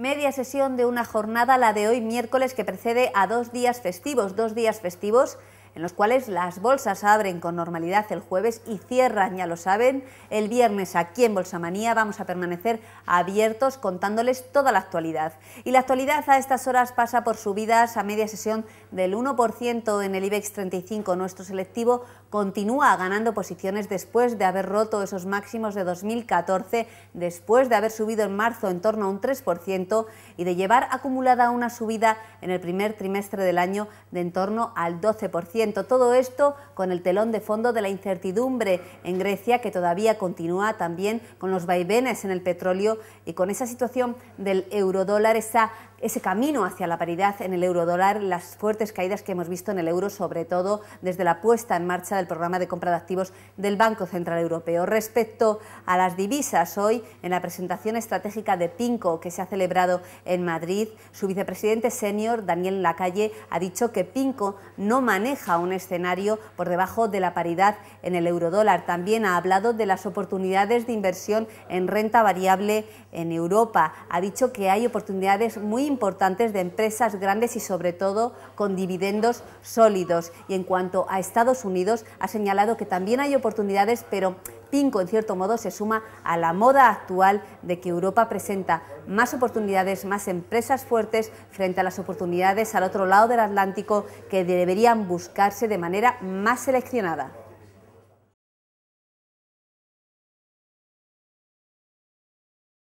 Media sesión de una jornada, la de hoy miércoles, que precede a dos días festivos, dos días festivos en los cuales las bolsas abren con normalidad el jueves y cierran, ya lo saben, el viernes aquí en Bolsamanía. Vamos a permanecer abiertos contándoles toda la actualidad. Y la actualidad a estas horas pasa por subidas a media sesión del 1% en el IBEX 35. Nuestro selectivo continúa ganando posiciones después de haber roto esos máximos de 2014, después de haber subido en marzo en torno a un 3% y de llevar acumulada una subida en el primer trimestre del año de en torno al 12%. Todo esto con el telón de fondo de la incertidumbre en Grecia, que todavía continúa también con los vaivenes en el petróleo y con esa situación del eurodólar, esa ese camino hacia la paridad en el eurodólar, las fuertes caídas que hemos visto en el euro, sobre todo desde la puesta en marcha del programa de compra de activos del Banco Central Europeo. Respecto a las divisas, hoy en la presentación estratégica de Pinco que se ha celebrado en Madrid, su vicepresidente senior, Daniel Lacalle, ha dicho que Pinco no maneja a un escenario por debajo de la paridad en el eurodólar. También ha hablado de las oportunidades de inversión en renta variable en Europa. Ha dicho que hay oportunidades muy importantes de empresas grandes y sobre todo con dividendos sólidos. Y en cuanto a Estados Unidos, ha señalado que también hay oportunidades, pero Pinco, en cierto modo, se suma a la moda actual de que Europa presenta más oportunidades, más empresas fuertes frente a las oportunidades al otro lado del Atlántico que deberían buscarse de manera más seleccionada.